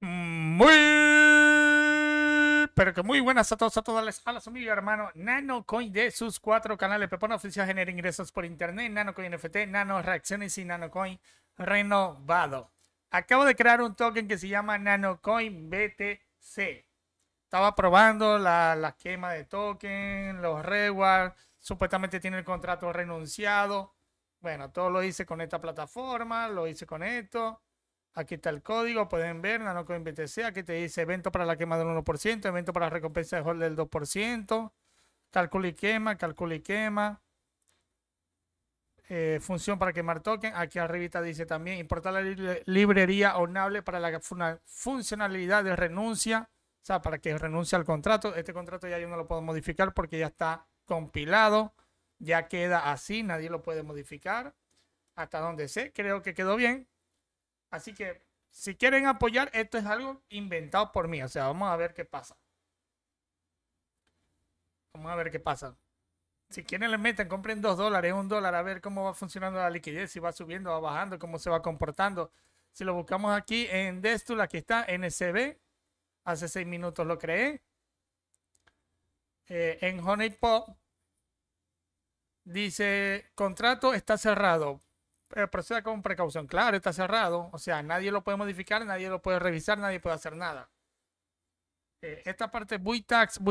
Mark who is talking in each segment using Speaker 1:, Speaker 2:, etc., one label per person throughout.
Speaker 1: Muy, pero que muy buenas a todos, a todas a salas. Mi hermano. NanoCoin de sus cuatro canales. pone Oficial genera ingresos por internet, NanoCoin nft Nano Reacciones y NanoCoin Renovado. Acabo de crear un token que se llama NanoCoin BTC. Estaba probando la, la quema de token, los rewards. Supuestamente tiene el contrato renunciado. Bueno, todo lo hice con esta plataforma, lo hice con esto Aquí está el código, pueden ver, NanoCoin Aquí te dice evento para la quema del 1%, evento para la recompensa de hold del 2%, calcula y quema, calcula y quema. Eh, función para quemar token. Aquí arribita dice también importar la librería Honable para la funcionalidad de renuncia, o sea, para que renuncie al contrato. Este contrato ya yo no lo puedo modificar porque ya está compilado, ya queda así, nadie lo puede modificar. Hasta donde sé, creo que quedó bien. Así que si quieren apoyar, esto es algo inventado por mí. O sea, vamos a ver qué pasa. Vamos a ver qué pasa. Si quieren, le meten, compren dos dólares, un dólar, a ver cómo va funcionando la liquidez, si va subiendo, va bajando, cómo se va comportando. Si lo buscamos aquí en destula aquí está, NCB. Hace seis minutos lo creé. Eh, en en Pop dice: contrato está cerrado. Eh, proceda con precaución. Claro, está cerrado. O sea, nadie lo puede modificar, nadie lo puede revisar, nadie puede hacer nada. Eh, esta parte Buy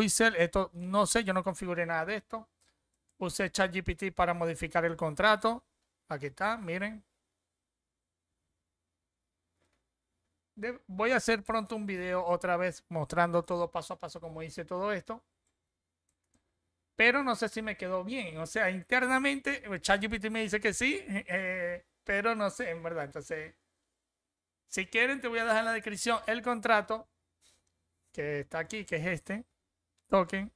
Speaker 1: Sell esto no sé, yo no configuré nada de esto. Use ChatGPT para modificar el contrato. Aquí está, miren. voy a hacer pronto un video otra vez mostrando todo paso a paso como hice todo esto pero no sé si me quedó bien. O sea, internamente, eh, ChatGPT me dice que sí, eh, eh, pero no sé, en verdad. Entonces, si quieren, te voy a dejar en la descripción el contrato que está aquí, que es este token.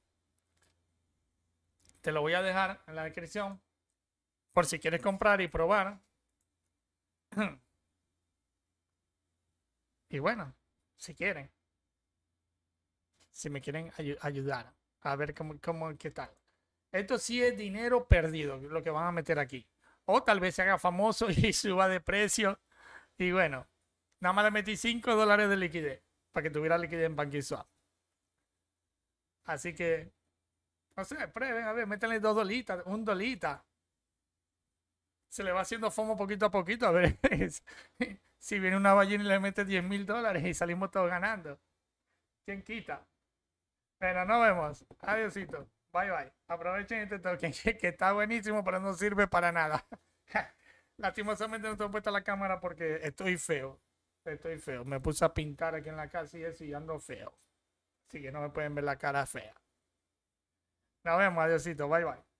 Speaker 1: Te lo voy a dejar en la descripción por si quieres comprar y probar. Y bueno, si quieren, si me quieren ayudar. A ver cómo, cómo, qué tal. Esto sí es dinero perdido, lo que van a meter aquí. O tal vez se haga famoso y suba de precio. Y bueno, nada más le metí 5 dólares de liquidez para que tuviera liquidez en Bankiswap. Así que, no sé, prueben, a ver, métanle dos dolitas, un dolita. Se le va haciendo fomo poquito a poquito, a ver si viene una ballena y le mete 10 mil dólares y salimos todos ganando. ¿Quién quita? Bueno, nos vemos. Adiósito. Bye bye. Aprovechen este token que está buenísimo, pero no sirve para nada. Lastimosamente no tengo puesta la cámara porque estoy feo. Estoy feo. Me puse a pintar aquí en la casa y eso y ando feo. Así que no me pueden ver la cara fea. Nos vemos, adiósito. Bye bye.